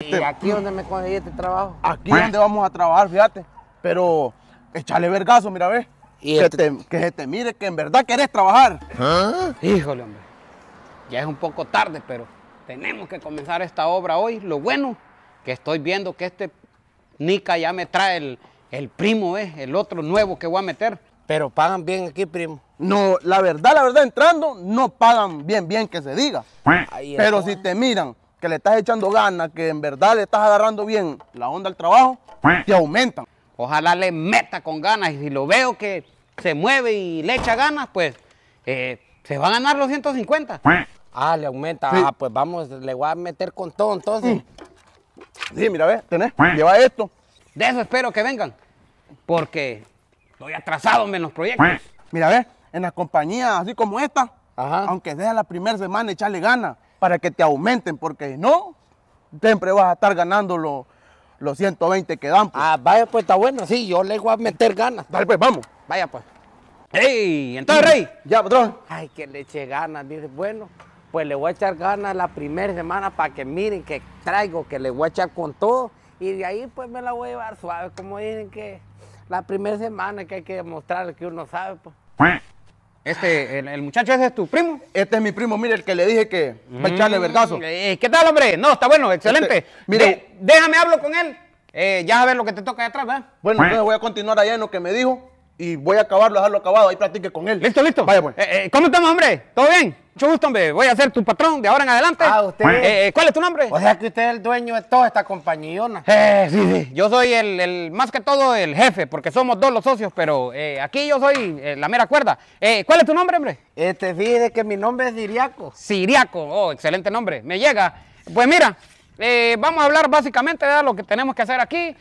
¿Y aquí mm. donde me conseguí este trabajo? Aquí donde vamos a trabajar, fíjate. Pero échale vergazo, mira, ve. Este- que, se te mire que en verdad querés trabajar. ¿Ah? Híjole, hombre. Ya es un poco tarde, pero tenemos que comenzar esta obra hoy. Lo bueno que estoy viendo que este Nica ya me trae el, primo, ¿eh? el otro nuevo que voy a meter. Pero pagan bien aquí, primo. No, la verdad, la verdad, entrando, no pagan bien, bien que se diga. Pero si te miran que le estás echando ganas, que en verdad le estás agarrando bien la onda al trabajo, te aumentan. Ojalá le meta con ganas y si lo veo que se mueve y le echa ganas, pues eh, se va a ganar los 150. Ah, le aumenta. Ah, pues vamos, le voy a meter con todo entonces. Mm. Sí, mira, ve, tenés, lleva esto. De eso espero que vengan, porque estoy atrasado en los proyectos. Mira, ve, en las compañías así como esta, aunque sea la primera semana, echarle ganas para que te aumenten, porque si no, siempre vas a estar ganando los, los 120 que dan. Pues. Ah, vaya pues, está bueno, sí, yo le voy a meter ganas. Dale pues, vamos. Vaya pues. ¡Ey! Entonces, Rey. Ya, patrón. Ay, que le eche ganas, dice, bueno, pues le voy a echar ganas la primera semana para que miren que traigo, que le voy a echar con todo. Y de ahí pues me la voy a llevar suave, como dicen que la primera semana que hay que demostrar que uno sabe, pues. Este, el, muchacho ese es tu primo. Este es mi primo, mire, el que le dije que mm. echarle vergazo. Eh, ¿Qué tal, hombre? No, está bueno, excelente. Este, mire, déjame hablo con él. Eh, ya a ver lo que te toca atrás, ¿verdad? Bueno, entonces voy a continuar allá en lo que me dijo y voy a acabarlo, dejarlo acabado, ahí platique con él. Listo, listo. Vaya, bueno pues. eh, eh, ¿Cómo estamos, hombre? ¿Todo bien? Mucho gusto, hombre. Voy a ser tu patrón de ahora en adelante. Ah, usted. Eh, ¿Cuál es tu nombre? O sea que usted es el dueño de toda esta compañía. sí, sí. Yo soy el, el, más que todo el jefe, porque somos dos los socios, pero aquí yo soy la mera cuerda. ¿Cuál es tu nombre, hombre? Este, fíjese que mi nombre es Siriaco. Siriaco, oh, excelente nombre. Me llega. Pues mira, vamos a hablar básicamente de lo que tenemos que hacer aquí.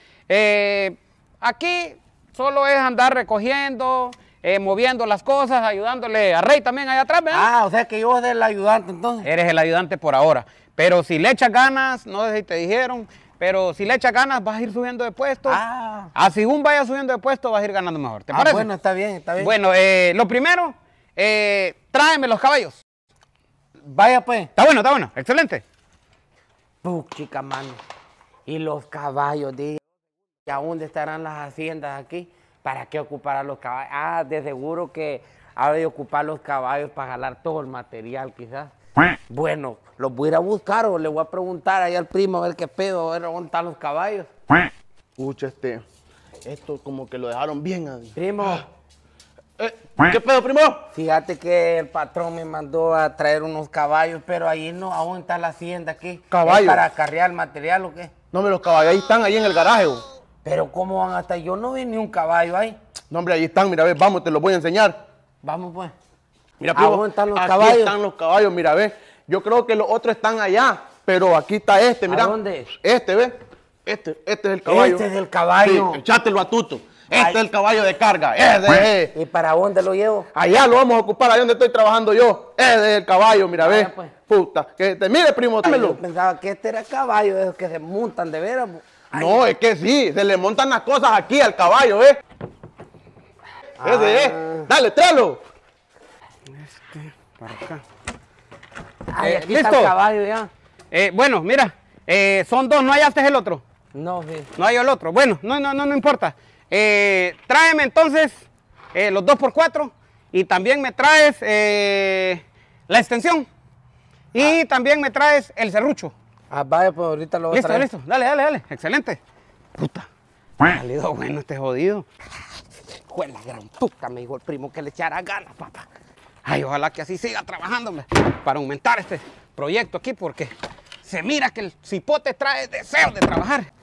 aquí solo es andar recogiendo, eh, moviendo las cosas, ayudándole a Rey también allá atrás, ¿verdad? Ah, o sea que yo soy el ayudante entonces. Eres el ayudante por ahora. Pero si le echas ganas, no sé si te dijeron, pero si le echas ganas, vas a ir subiendo de puesto. Ah. Así ah, un vaya subiendo de puesto, vas a ir ganando mejor. ¿Te ah, Bueno, está bien, está bien. Bueno, eh, lo primero, eh, tráeme los caballos. Vaya pues. Está bueno, está bueno. Excelente. chica, mano. Y los caballos, dije. ¿Y a dónde estarán las haciendas aquí? ¿Para qué ocupar a los caballos? Ah, de seguro que ha de ocupar los caballos para jalar todo el material, quizás. Bueno, los voy a ir a buscar o le voy a preguntar ahí al primo a ver qué pedo, a ver dónde están los caballos. Escucha, este, esto como que lo dejaron bien. Primo. Eh, ¿Qué pedo, primo? Fíjate que el patrón me mandó a traer unos caballos, pero ahí no, ¿A dónde está la hacienda aquí. ¿Caballos? para carrear material o qué? No, me los caballos ahí están, ahí en el garaje. Pero ¿cómo van hasta yo? No vi ni un caballo ahí. No, hombre, ahí están, mira, ves, vamos, te los voy a enseñar. Vamos, pues. Mira, ah, dónde están los aquí están los caballos, mira, ves. Yo creo que los otros están allá, pero aquí está este, mira. ¿A dónde? Es? Este, ve. Este, este es el caballo. Este es el caballo. Sí, echátelo a tuto. Este es el caballo de carga. ¿Y para dónde lo llevo? Allá lo vamos a ocupar, allá donde estoy trabajando yo. Ese es el caballo, mira, ve. Pues. Puta, que te mire, primo, tú. Yo pensaba que este era el caballo, esos que se montan de veras. Pues. No, es que sí, se le montan las cosas aquí al caballo, ¿eh? Ese ¿eh? Ah. Dale, tráelo. Este, para acá. Eh, ¿listo? Eh, bueno, mira, son dos, ¿no hay hasta el otro? No, sí. No hay el otro. Bueno, no, no, no, no importa. tráeme entonces los dos por cuatro y también me traes la extensión y ah. también me traes el serrucho. Ah, vaya, pues ahorita lo voy listo, a traer. Listo, Dale, dale, dale. Excelente. Puta. ha salido bueno este jodido. Fue la gran puta, me dijo el primo que le echara ganas, papá. Ay, ojalá que así siga trabajándome para aumentar este proyecto aquí porque se mira que el cipote trae deseo de trabajar.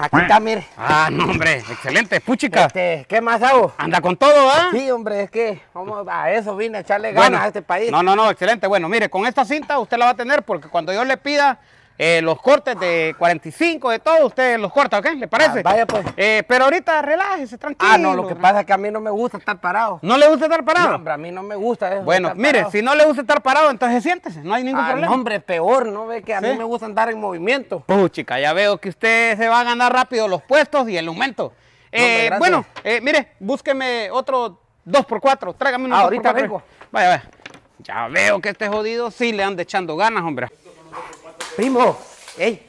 Aquí está, mire. Ah, no, hombre. Excelente, puchica. Este, ¿Qué más hago? Anda con todo, ¿ah? Sí, hombre, es que vamos a eso vine a echarle ganas a este país. No, no, no, excelente. Bueno, mire, con esta cinta usted la va a tener porque cuando yo le pida eh, los cortes de 45, de todo, ustedes los corta, ¿ok? ¿Le ah, parece? vaya pues. Eh, pero ahorita relájese, tranquilo. Ah, no, lo que pasa es que a mí no me gusta estar parado. ¿No le gusta estar parado? hombre, a mí no me gusta Bueno, mire, si no le gusta estar parado, entonces siéntese, no hay ningún ah, problema. hombre, peor, ¿no? Ve que a mí me gusta andar en movimiento. chica, ya veo que usted se va a ganar rápido los puestos y el aumento. Eh, bueno, eh, mire, búsqueme otro 2x4, Trágame un 2 ah, ahorita vengo. Vaya, vaya. Ya veo que este jodido sí le anda echando ganas, hombre. Primo,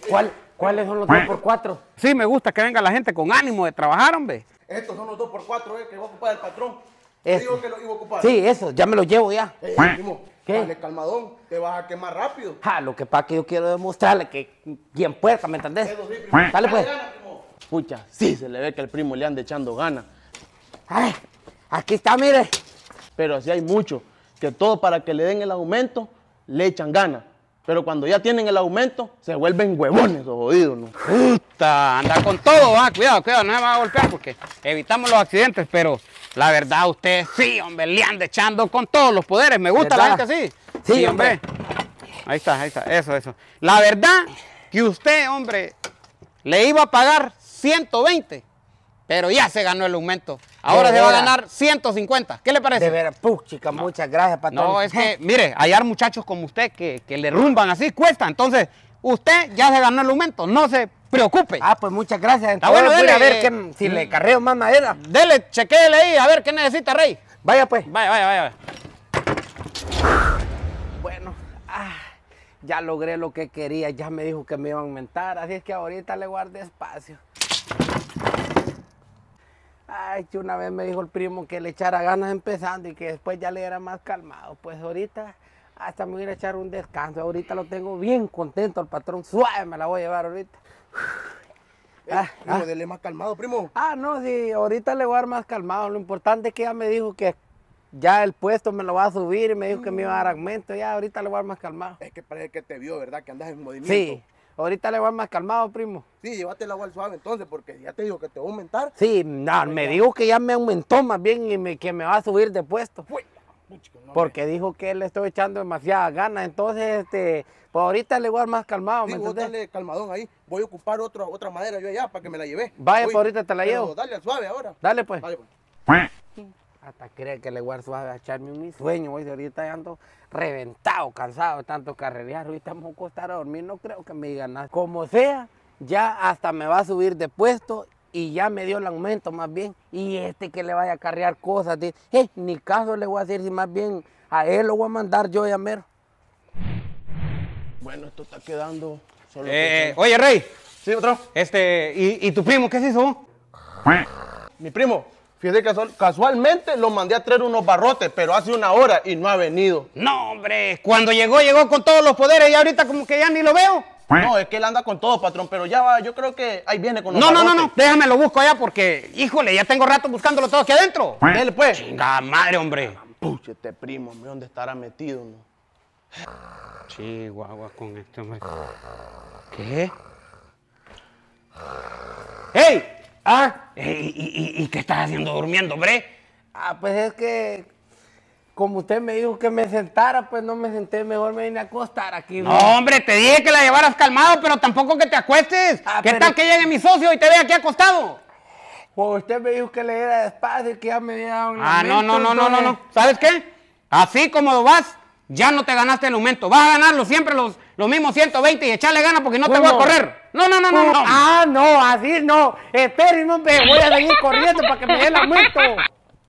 ¿cuál, ¿cuáles son los 2x4? Sí, me gusta que venga la gente con ánimo de trabajar, hombre. Estos son los 2x4 eh, que va a ocupar el patrón. Te digo que los iba a ocupar. Sí, eso, ya me lo llevo ya. Eh, primo, ¿Qué? Dale, calmadón, te vas a quemar rápido. Ja, ah, lo que pasa que yo quiero demostrarle que quien pueda, ¿me entendés? Dale pues. Pucha, sí, se le ve que el primo le anda echando ganas. aquí está, mire. Pero así hay mucho, que todo para que le den el aumento, le echan ganas. Pero cuando ya tienen el aumento, se vuelven huevones los jodidos, ¿no? Puta, anda con todo, va, cuidado, cuidado, no se va a golpear porque evitamos los accidentes, pero la verdad usted sí, hombre, le anda echando con todos los poderes, me gusta la gente así. Sí, sí hombre. Ahí está, ahí está, eso, eso. La verdad que usted, hombre, le iba a pagar 120 pero ya se ganó el aumento. Ahora se va a ganar 150. ¿Qué le parece? De veras, puch, chica, muchas gracias, patrón. No, es que, mire, hallar muchachos como usted que, le rumban así cuesta. Entonces, usted ya se ganó el aumento, no se preocupe. Ah, pues muchas gracias. Entonces, dele, a ver si le mm. carreo más madera. Dele, chequéle ahí, a ver qué necesita, Rey. Vaya, pues. Vaya, vaya, vaya. Bueno, ah, ya logré lo que quería, ya me dijo que me iba a aumentar, así es que ahorita le guardé espacio. Ay, que una vez me dijo el primo que le echara ganas empezando y que después ya le era más calmado. Pues ahorita hasta me voy a echar un descanso. Ahorita lo tengo bien contento el patrón. Suave me la voy a llevar ahorita. Eh, ah, ah. más calmado, primo. Ah, no, sí, ahorita le voy a dar más calmado. Lo importante es que ya me dijo que ya el puesto me lo va a subir me dijo que me iba a dar aumento. Ya ahorita le voy a dar más calmado. Es que parece que te vio, ¿verdad? Que andas en movimiento. Sí. Ahorita le voy más calmado, primo. Sí, llévate el agua al suave entonces, porque ya te digo que te va a aumentar. Sí, no, me dijo que ya me aumentó más bien y que me va a subir de puesto. porque dijo que le estoy echando demasiadas ganas. Entonces, este, pues ahorita le voy a más calmado. Sí, ¿me dale calmadón ahí. Voy a ocupar otra otra madera yo allá para que me la lleve. Vaya, pues, ahorita te la llevo. Dale al suave ahora. Dale, pues. Dale, pues. Hasta creer que le voy va a echarme mi sueño, güey. Ahorita ando reventado, cansado de tanto carrerear. Ahorita me voy a costar a dormir, no creo que me digan nada. Como sea, ya hasta me va a subir de puesto y ya me dio el aumento más bien. Y este que le vaya a carrear cosas, de, ni caso le voy a decir si más bien a él lo voy a mandar yo a mero. Bueno, esto está quedando eh, oye, Rey. Sí, otro. Este, ¿y, ¿y, tu primo qué se hizo? Mi primo. Fíjate que casualmente lo mandé a traer unos barrotes, pero hace una hora y no ha venido. No, hombre, cuando llegó, llegó con todos los poderes y ahorita como que ya ni lo veo. No, es que él anda con todo, patrón, pero ya va, yo creo que ahí viene con los No, no, no, no, déjame lo busco allá porque, híjole, ya tengo rato buscándolo todo aquí adentro. Dele, pues. Chinga madre, hombre. Pucha, este primo, hombre, ¿dónde estará metido, no? Chihuahua con este hombre. ¿Qué? ¡Ey! Ah, eh, ¿y, y, y qué estás haciendo durmiendo, hombre? Ah, pues es que como usted me dijo que me sentara, pues no me senté, mejor me vine a acostar aquí. No, hombre, te dije que la llevaras calmado, pero tampoco que te acuestes. Ah, ¿Qué tal que llegue mi socio y te vea aquí acostado? Pues usted me dijo que le diera despacio y que ya me había Ah, no, no, no, no, no, no. ¿Sabes qué? Así como vas, ya no te ganaste el aumento. Vas a ganarlo siempre los, los mismos 120 y echarle ganas porque no te voy a correr. No, no, no, no, no. Ah, no, así no. Espérenme, voy a seguir corriendo para que me dé el aumento.